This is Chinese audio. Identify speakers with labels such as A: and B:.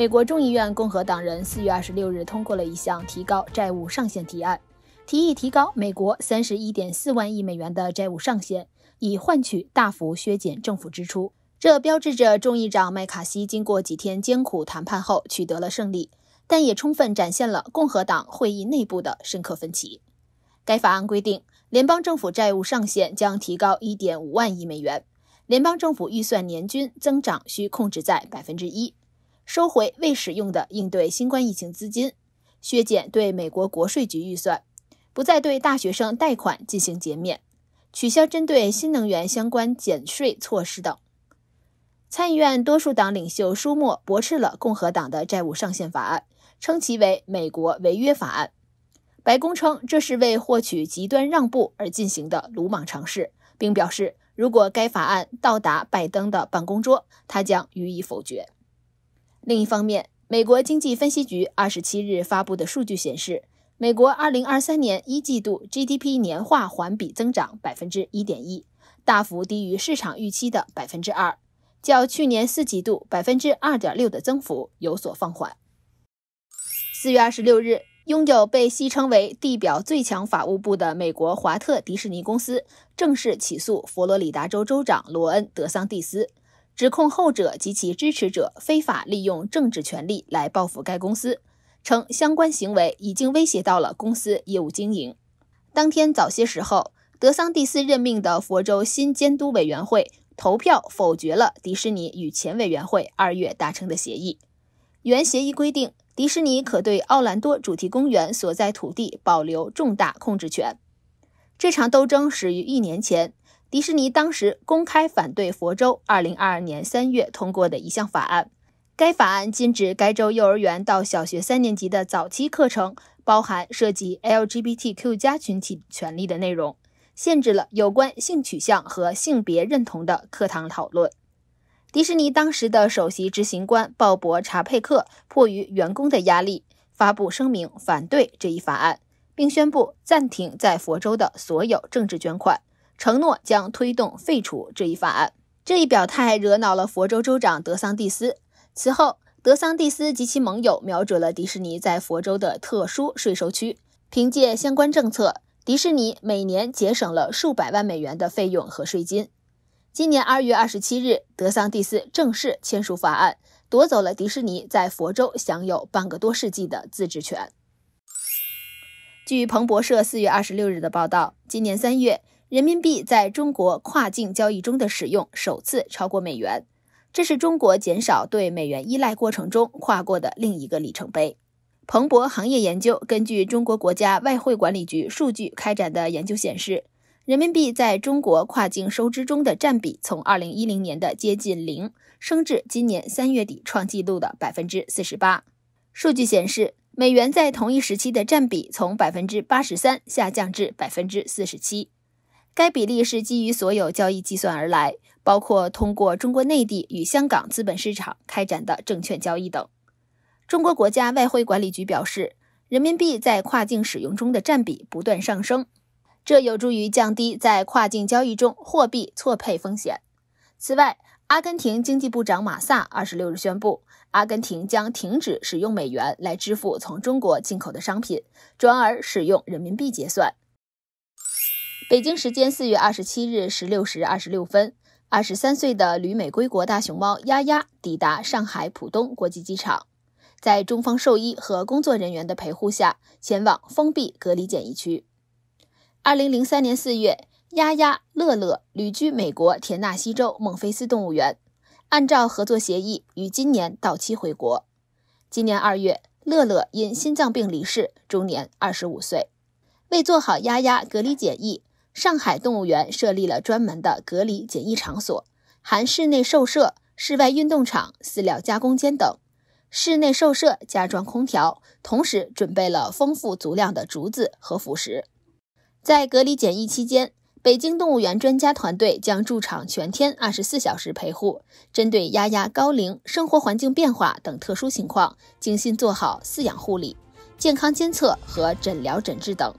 A: 美国众议院共和党人四月二十六日通过了一项提高债务上限提案，提议提高美国三十一点四万亿美元的债务上限，以换取大幅削减政府支出。这标志着众议长麦卡锡经过几天艰苦谈判后取得了胜利，但也充分展现了共和党会议内部的深刻分歧。该法案规定，联邦政府债务上限将提高一点五万亿美元，联邦政府预算年均增长需控制在百分之一。收回未使用的应对新冠疫情资金，削减对美国国税局预算，不再对大学生贷款进行减免，取消针对新能源相关减税措施等。参议院多数党领袖舒默驳斥了共和党的债务上限法案，称其为“美国违约法案”。白宫称这是为获取极端让步而进行的鲁莽尝试，并表示如果该法案到达拜登的办公桌，他将予以否决。另一方面，美国经济分析局二十七日发布的数据显示，美国二零二三年一季度 GDP 年化环比增长百分之一点一，大幅低于市场预期的百分之二，较去年四季度百分之二点六的增幅有所放缓。四月二十六日，拥有被戏称为“地表最强法务部”的美国华特迪士尼公司正式起诉佛罗里达州州长罗恩·德桑蒂斯。指控后者及其支持者非法利用政治权力来报复该公司，称相关行为已经威胁到了公司业务经营。当天早些时候，德桑蒂斯任命的佛州新监督委员会投票否决了迪士尼与前委员会二月达成的协议。原协议规定，迪士尼可对奥兰多主题公园所在土地保留重大控制权。这场斗争始于一年前。迪士尼当时公开反对佛州2022年3月通过的一项法案，该法案禁止该州幼儿园到小学三年级的早期课程包含涉及 LGBTQ+ 加群体权利的内容，限制了有关性取向和性别认同的课堂讨论。迪士尼当时的首席执行官鲍勃·查佩克迫于员工的压力，发布声明反对这一法案，并宣布暂停在佛州的所有政治捐款。承诺将推动废除这一法案，这一表态惹恼了佛州州长德桑蒂斯。此后，德桑蒂斯及其盟友瞄准了迪士尼在佛州的特殊税收区，凭借相关政策，迪士尼每年节省了数百万美元的费用和税金。今年二月二十七日，德桑蒂斯正式签署法案，夺走了迪士尼在佛州享有半个多世纪的自治权。据彭博社四月二十六日的报道，今年三月。人民币在中国跨境交易中的使用首次超过美元，这是中国减少对美元依赖过程中跨过的另一个里程碑。彭博行业研究根据中国国家外汇管理局数据开展的研究显示，人民币在中国跨境收支中的占比从二零一零年的接近零升至今年三月底创纪录的百分之四十八。数据显示，美元在同一时期的占比从百分之八十三下降至百分之四十七。该比例是基于所有交易计算而来，包括通过中国内地与香港资本市场开展的证券交易等。中国国家外汇管理局表示，人民币在跨境使用中的占比不断上升，这有助于降低在跨境交易中货币错配风险。此外，阿根廷经济部长马萨二十六日宣布，阿根廷将停止使用美元来支付从中国进口的商品，转而使用人民币结算。北京时间四月二十七日十六时二十六分，二十三岁的旅美归国大熊猫丫丫抵达上海浦东国际机场，在中方兽医和工作人员的陪护下，前往封闭隔离检疫区。二零零三年四月，丫丫乐乐旅居美国田纳西州孟菲斯动物园，按照合作协议于今年到期回国。今年二月，乐乐因心脏病离世，终年二十五岁。为做好丫丫隔离检疫。上海动物园设立了专门的隔离检疫场所，含室内兽舍、室外运动场、饲料加工间等。室内兽舍加装空调，同时准备了丰富足量的竹子和辅食。在隔离检疫期间，北京动物园专家团队将驻场全天二十四小时陪护，针对丫丫高龄、生活环境变化等特殊情况，精心做好饲养护理、健康监测和诊疗诊治等。